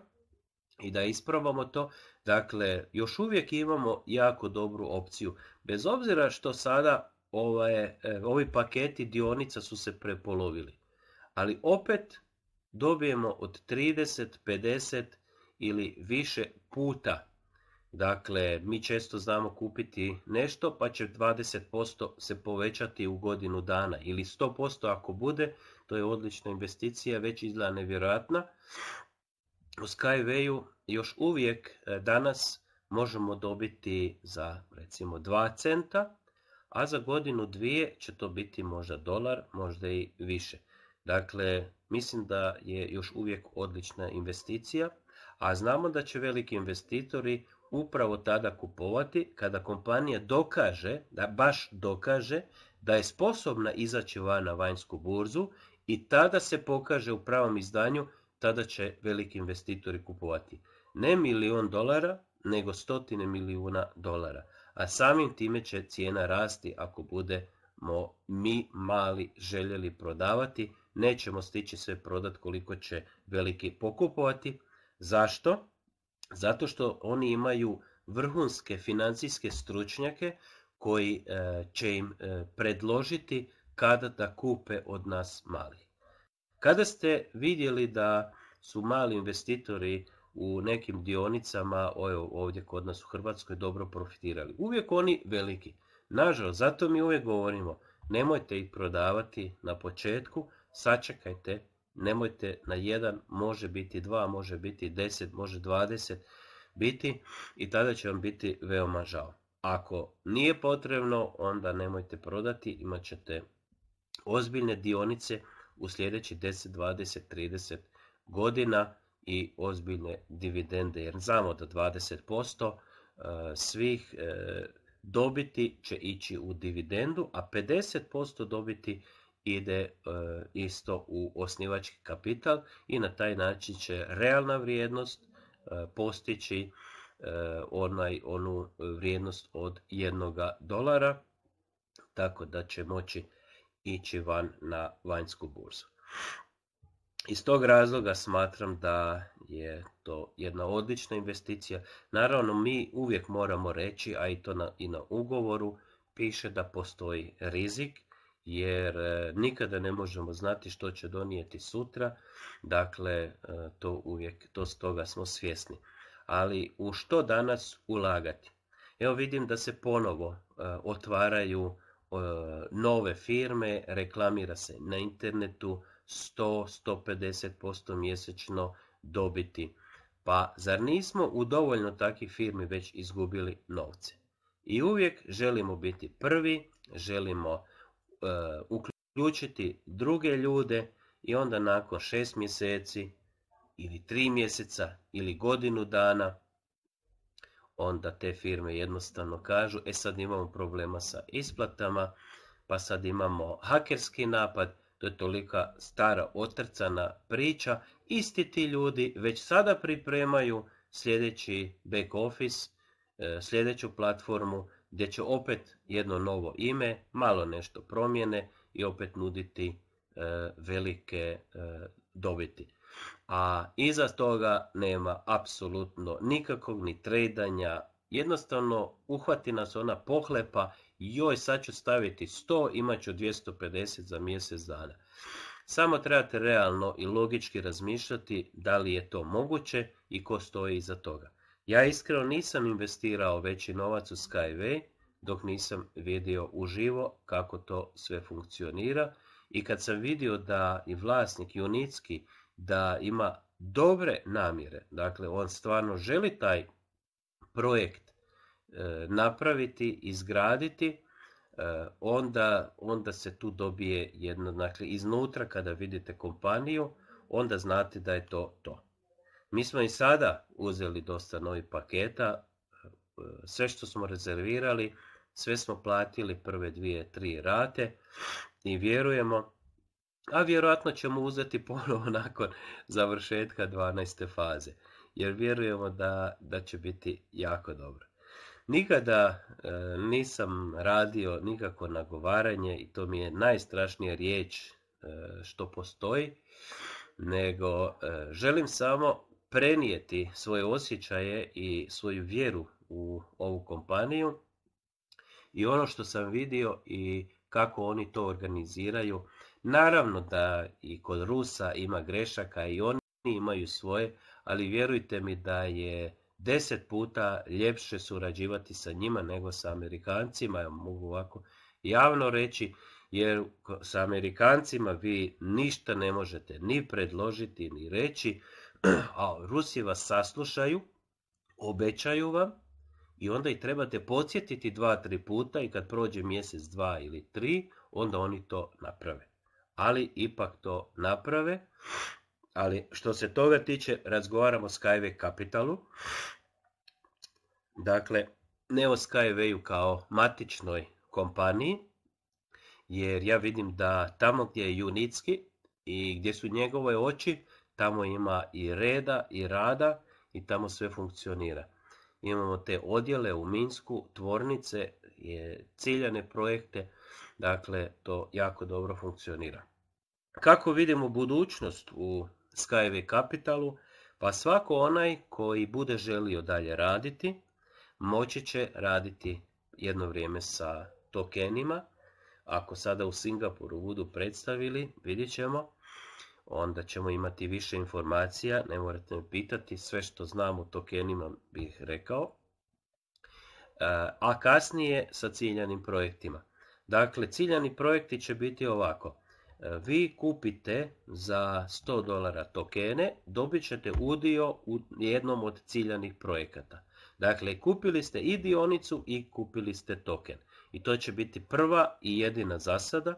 i da isprobamo to. Dakle, još uvijek imamo jako dobru opciju. Bez obzira što sada ovaj, eh, ovi paketi dionica su se prepolovili. Ali opet dobijemo od 30, 50 ili više puta. Dakle, mi često znamo kupiti nešto pa će 20% se povećati u godinu dana ili 100% ako bude, to je odlična investicija, već izgleda nevjerojatna. U Skywayu još uvijek e, danas možemo dobiti za recimo 2 centa, a za godinu dvije će to biti možda dolar, možda i više. Dakle, mislim da je još uvijek odlična investicija, a znamo da će veliki investitori upravo tada kupovati kada kompanija dokaže, da baš dokaže, da je sposobna izaći van na vanjsku burzu i tada se pokaže u pravom izdanju, tada će veliki investitori kupovati ne milion dolara, nego stotine milijuna dolara. A samim time će cijena rasti ako budemo mi mali željeli prodavati. Nećemo stići sve prodat koliko će veliki pokupovati. Zašto? Zato što oni imaju vrhunske financijske stručnjake koji eh, će im eh, predložiti kada da kupe od nas mali. Kada ste vidjeli da su mali investitori u nekim dionicama ovdje kod nas u Hrvatskoj dobro profitirali? Uvijek oni veliki. Nažalost, zato mi uvijek govorimo, nemojte ih prodavati na početku, sačekajte, nemojte na jedan, može biti dva, može biti deset, može dvadeset biti i tada će vam biti veoma žao. Ako nije potrebno, onda nemojte prodati, imat ćete ozbiljne dionice u sljedeći 10, 20, 30 godina i ozbiljne dividende. Jer znamo da 20% e, svih e, dobiti će ići u dividendu, a 50% dobiti ide e, isto u osnivački kapital i na taj način će realna vrijednost postići onaj, onu vrijednost od jednoga dolara, tako da će moći ići van na vanjsku burzu. Iz tog razloga smatram da je to jedna odlična investicija. Naravno, mi uvijek moramo reći, a i to na, i na ugovoru, piše da postoji rizik, jer e, nikada ne možemo znati što će donijeti sutra, dakle e, to uvijek, to toga smo svjesni. Ali u što danas ulagati? Evo vidim da se ponovo e, otvaraju Eh, nove firme, reklamira se na internetu 100-150% mjesečno dobiti. Pa zar nismo u dovoljno takih firmi već izgubili novce? I uvijek želimo biti prvi, želimo eh, uključiti druge ljude i onda nakon šest mjeseci ili tri mjeseca ili godinu dana onda te firme jednostavno kažu, e sad imamo problema sa isplatama, pa sad imamo hakerski napad, to je tolika stara otrcana priča. Isti ti ljudi već sada pripremaju sljedeći back office, e, sljedeću platformu gdje će opet jedno novo ime, malo nešto promjene i opet nuditi e, velike e, dobiti a iza toga nema apsolutno nikakvog ni tradanja. Jednostavno uhvati nas ona pohlepa, joj sad ću staviti 100, imat ću 250 za mjesec dana. Samo trebate realno i logički razmišljati da li je to moguće i ko stoji iza toga. Ja iskreno nisam investirao veći novac u Skyway dok nisam vidio uživo kako to sve funkcionira i kad sam vidio da i vlasnik Junicki da ima dobre namjere, dakle on stvarno želi taj projekt e, napraviti, izgraditi, e, onda, onda se tu dobije jedno, dakle iznutra kada vidite kompaniju, onda znate da je to to. Mi smo i sada uzeli dosta novih paketa, e, sve što smo rezervirali, sve smo platili prve dvije, tri rate i vjerujemo a vjerojatno ćemo uzeti ponovo nakon završetka 12. faze, jer vjerujemo da, da će biti jako dobro. Nikada e, nisam radio nikako nagovaranje i to mi je najstrašnija riječ e, što postoji, nego e, želim samo prenijeti svoje osjećaje i svoju vjeru u ovu kompaniju i ono što sam vidio i kako oni to organiziraju Naravno da i kod Rusa ima grešaka i oni imaju svoje, ali vjerujte mi da je deset puta ljepše surađivati sa njima nego sa Amerikancima, ja mogu ovako javno reći, jer sa Amerikancima vi ništa ne možete ni predložiti ni reći, a Rusi vas saslušaju, obećaju vam i onda ih trebate podsjetiti dva, tri puta i kad prođe mjesec, dva ili tri, onda oni to naprave ali ipak to naprave. Ali što se toga tiče, razgovaramo o Skyway Capitalu. Dakle, ne o Skywayu kao matičnoj kompaniji, jer ja vidim da tamo gdje je junitski i gdje su njegove oči, tamo ima i reda i rada i tamo sve funkcionira. Imamo te odjele u Minsku, tvornice, ciljane projekte, Dakle, to jako dobro funkcionira. Kako vidimo budućnost u Skyway Capitalu? Pa svako onaj koji bude želio dalje raditi, moći će raditi jedno vrijeme sa tokenima. Ako sada u Singapuru budu predstavili, vidjet ćemo, onda ćemo imati više informacija, ne morate me pitati, sve što znam o tokenima bih rekao, a kasnije sa ciljanim projektima. Dakle, ciljani projekti će biti ovako. E, vi kupite za 100 dolara tokene, dobit ćete udio u jednom od ciljanih projekata. Dakle, kupili ste i dionicu i kupili ste token. I to će biti prva i jedina zasada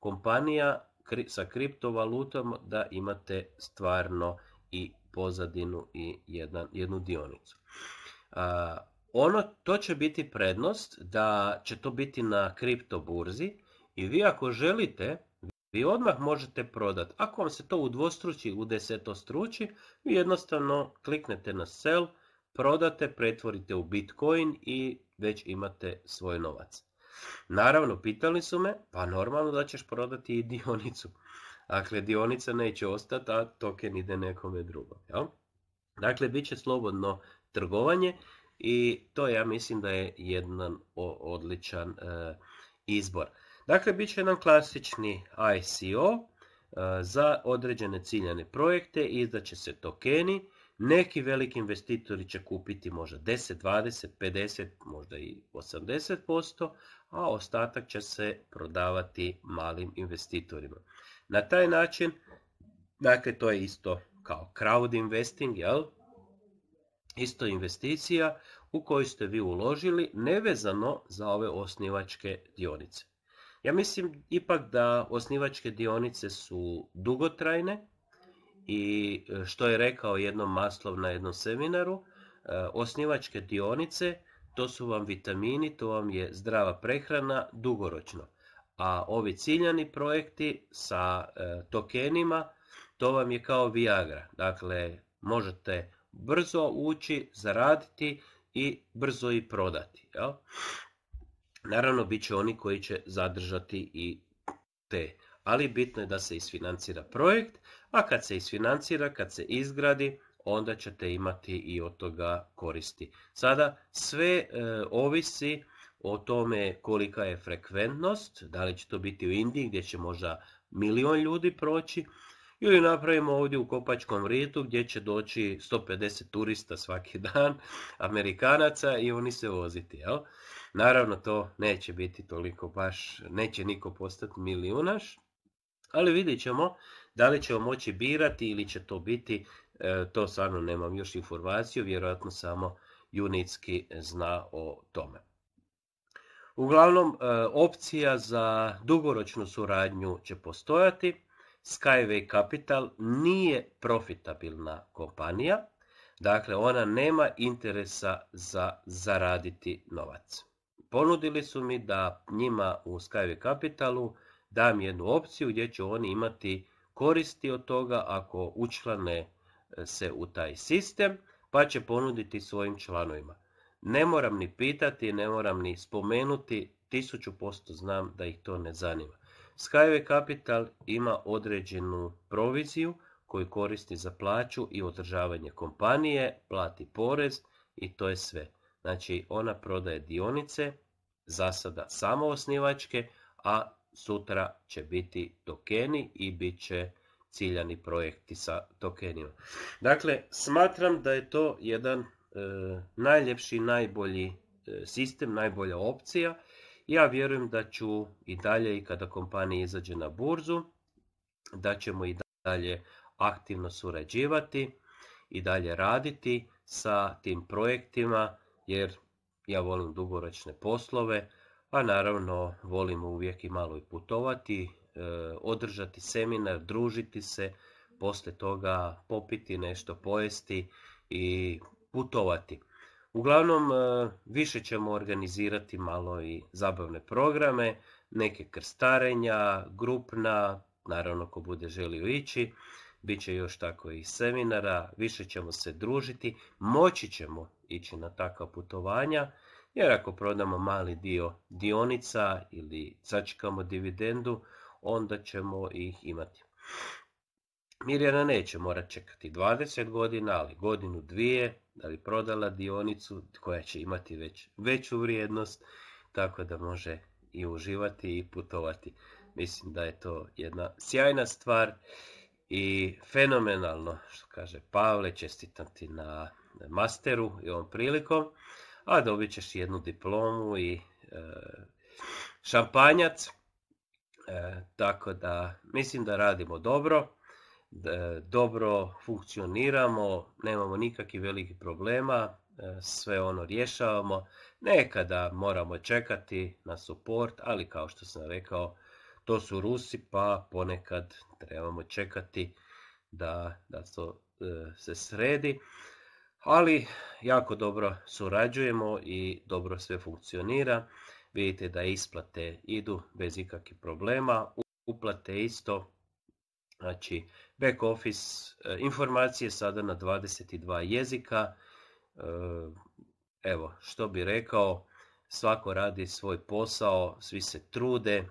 kompanija sa kriptovalutom da imate stvarno i pozadinu i jednu dionicu ono, to će biti prednost da će to biti na kripto burzi i vi ako želite, vi odmah možete prodati. Ako vam se to u dvostruči, u desetostruči, vi jednostavno kliknete na sell, prodate, pretvorite u Bitcoin i već imate svoj novac. Naravno, pitali su me, pa normalno da ćeš prodati i dionicu. Dakle, dionica neće ostati, a token ide nekome drugom. Dakle, bit će slobodno trgovanje i to ja mislim da je jedan odličan e, izbor. Dakle, bit će jedan klasični ICO e, za određene ciljane projekte, izdaće se tokeni, neki veliki investitori će kupiti možda 10, 20, 50, možda i 80%, a ostatak će se prodavati malim investitorima. Na taj način, dakle to je isto kao crowd investing, jel? isto investicija u koju ste vi uložili nevezano za ove osnivačke dionice. Ja mislim ipak da osnivačke dionice su dugotrajne i e, što je rekao jednom maslov na jednom seminaru, e, osnivačke dionice to su vam vitamini, to vam je zdrava prehrana dugoročno. A ovi ciljani projekti sa e, tokenima, to vam je kao Viagra. Dakle, možete brzo ući, zaraditi i brzo i prodati. Jel? Naravno, bit će oni koji će zadržati i te. Ali bitno je da se isfinancira projekt, a kad se isfinancira, kad se izgradi, onda ćete imati i od toga koristi. Sada sve e, ovisi o tome kolika je frekventnost, da li će to biti u Indiji gdje će možda milion ljudi proći, ili napravimo ovdje u Kopačkom ritu gdje će doći 150 turista svaki dan, Amerikanaca i oni se voziti. Jel? Naravno to neće biti toliko baš, neće niko postati milijunaš, ali vidjet ćemo da li ćemo moći birati ili će to biti, e, to stvarno nemam još informaciju, vjerojatno samo Junitski zna o tome. Uglavnom, e, opcija za dugoročnu suradnju će postojati. Skyway Capital nije profitabilna kompanija, dakle ona nema interesa za zaraditi novac. Ponudili su mi da njima u Skyway Capitalu dam jednu opciju gdje će oni imati koristi od toga ako učlane e, se u taj sistem, pa će ponuditi svojim članovima. Ne moram ni pitati, ne moram ni spomenuti, tisuću posto znam da ih to ne zanima. Skyway Capital ima određenu proviziju koju koristi za plaću i održavanje kompanije, plati porez i to je sve. Znači ona prodaje dionice, za sada samo osnivačke, a sutra će biti tokeni i bit će ciljani projekti sa tokenima. Dakle, smatram da je to jedan e, najljepši, najbolji e, sistem, najbolja opcija ja vjerujem da ću i dalje i kada kompanija izađe na burzu, da ćemo i dalje aktivno surađivati i dalje raditi sa tim projektima jer ja volim dugoročne poslove, a naravno volimo uvijek i malo i putovati, e, održati seminar, družiti se, poslije toga popiti nešto, pojesti i putovati. Uglavnom, e, više ćemo organizirati malo i zabavne programe, neke krstarenja, grupna, naravno ko bude želio ići, bit će još tako i seminara, više ćemo se družiti, moći ćemo ići na takva putovanja, jer ako prodamo mali dio dionica ili sačekamo dividendu, onda ćemo ih imati. Mirjana neće morat čekati 20 godina, ali godinu dvije, da bi prodala dionicu koja će imati već veću vrijednost, tako da može i uživati i putovati. Mislim da je to jedna sjajna stvar i fenomenalno, što kaže Pavle, čestitam ti na masteru i ovom prilikom, a dobit ćeš jednu diplomu i e, šampanjac, e, tako da mislim da radimo dobro E, dobro funkcioniramo, nemamo nikakvih velikih problema, e, sve ono rješavamo. Nekada moramo čekati na support, ali kao što sam rekao, to su Rusi, pa ponekad trebamo čekati da, da to e, se sredi. Ali jako dobro surađujemo i dobro sve funkcionira. Vidite da isplate idu bez ikakvih problema, uplate isto. Znači, back office e, informacije sada na 22 jezika. E, evo, što bi rekao, svako radi svoj posao, svi se trude.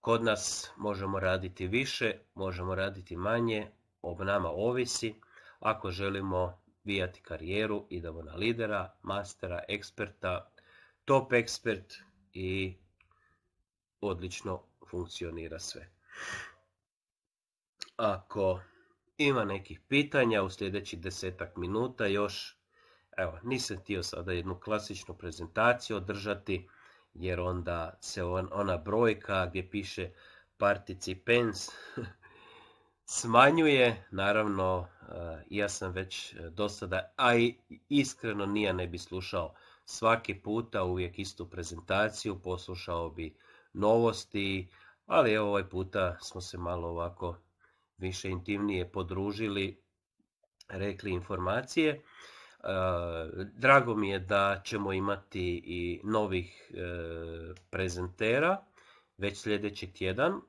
Kod nas možemo raditi više, možemo raditi manje, ob nama ovisi. Ako želimo vijati karijeru, idemo na lidera, mastera, eksperta, top ekspert i odlično funkcionira sve ako ima nekih pitanja u sljedećih desetak minuta još, evo, nisam htio sada jednu klasičnu prezentaciju održati, jer onda se ona brojka gdje piše participants smanjuje, naravno eh, ja sam već eh, do sada, a i iskreno nija ne bi slušao svaki puta uvijek istu prezentaciju, poslušao bi novosti, ali evo ovaj puta smo se malo ovako više intimnije podružili, rekli informacije. E, drago mi je da ćemo imati i novih e, prezentera. Već sljedeći tjedan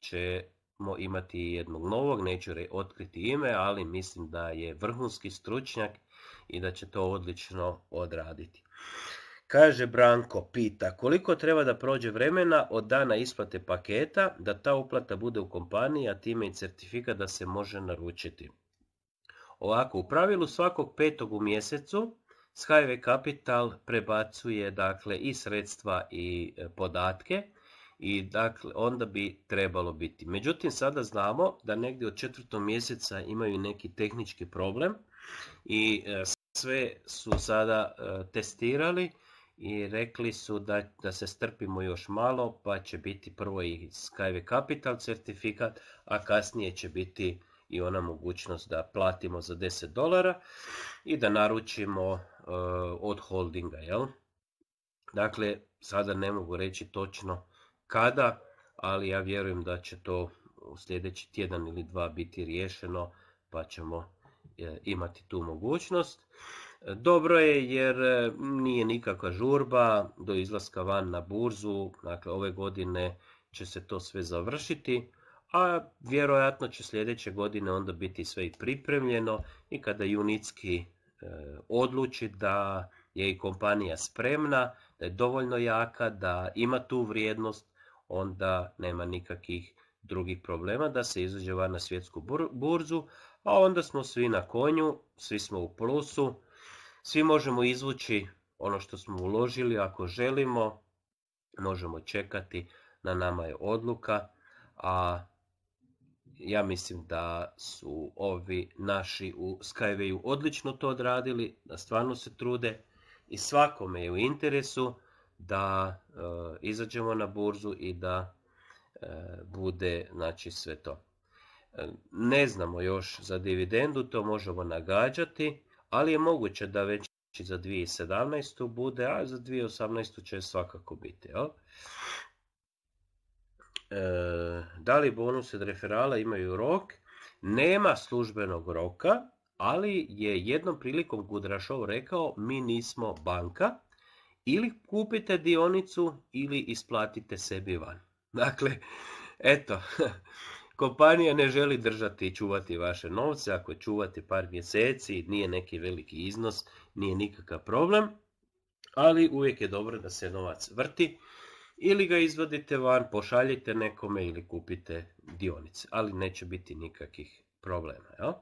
ćemo imati jednog novog, neću otkriti ime, ali mislim da je vrhunski stručnjak i da će to odlično odraditi. Kaže Branko, pita, koliko treba da prođe vremena od dana isplate paketa da ta uplata bude u kompaniji, a time i certifikat da se može naručiti? Ovako, u pravilu svakog petog u mjesecu s Capital prebacuje dakle i sredstva i e, podatke i dakle onda bi trebalo biti. Međutim, sada znamo da negdje od četvrtog mjeseca imaju neki tehnički problem i e, sve su sada e, testirali i rekli su da, da se strpimo još malo pa će biti prvo i Skyway Capital certifikat, a kasnije će biti i ona mogućnost da platimo za 10 dolara i da naručimo e, od holdinga. Jel? Dakle, sada ne mogu reći točno kada, ali ja vjerujem da će to u sljedeći tjedan ili dva biti riješeno pa ćemo e, imati tu mogućnost. Dobro je jer e, nije nikakva žurba do izlaska van na burzu, dakle ove godine će se to sve završiti, a vjerojatno će sljedeće godine onda biti sve i pripremljeno i kada Unitski e, odluči da je i kompanija spremna, da je dovoljno jaka, da ima tu vrijednost, onda nema nikakvih drugih problema da se izađe van na svjetsku burzu, a onda smo svi na konju, svi smo u plusu, svi možemo izvući ono što smo uložili ako želimo, možemo čekati, na nama je odluka, a ja mislim da su ovi naši u Skywayu odlično to odradili, da stvarno se trude i svakome je u interesu da e, izađemo na burzu i da e, bude znači, sve to. E, ne znamo još za dividendu, to možemo nagađati, ali je moguće da već za 2017. bude, a za 2018. će svakako biti. Jel? E, da li bonus od referala imaju rok? Nema službenog roka, ali je jednom prilikom Gudrašov rekao mi nismo banka, ili kupite dionicu ili isplatite sebi van. Dakle, eto, Kompanija ne želi držati i čuvati vaše novce, ako je čuvate par mjeseci, nije neki veliki iznos, nije nikakav problem, ali uvijek je dobro da se novac vrti ili ga izvadite van, pošaljite nekome ili kupite dionice, ali neće biti nikakih problema. Jel?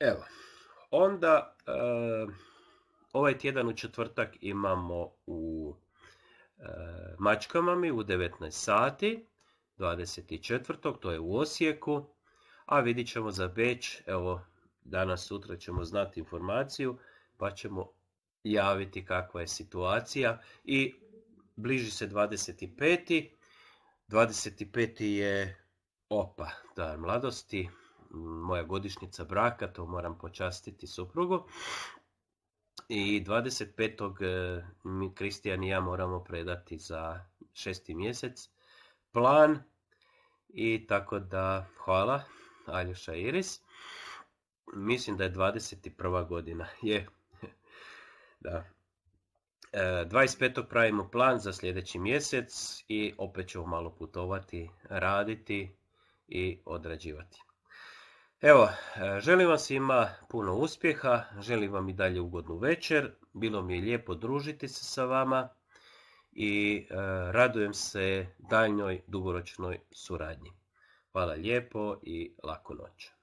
Evo. Onda eh, ovaj tjedan u četvrtak imamo u eh, Mačkama mi u 19 sati, 24. to je u Osijeku, a vidit ćemo za Beč, evo danas sutra ćemo znati informaciju pa ćemo javiti kakva je situacija i bliži se 25. 25. je opa, dar mladosti, moja godišnjica braka, to moram počastiti suprugu. I 25. Eh, mi Kristijan i ja moramo predati za šesti mjesec plan. I tako da hvala Aljoša Iris. Mislim da je 21. godina. Je. da. 25. Eh, pravimo plan za sljedeći mjesec i opet ćemo malo putovati, raditi i odrađivati. Evo, e, želim vam svima puno uspjeha, želim vam i dalje ugodnu večer, bilo mi je lijepo družiti se sa vama i e, radujem se daljnjoj dugoročnoj suradnji. Hvala lijepo i lako noć.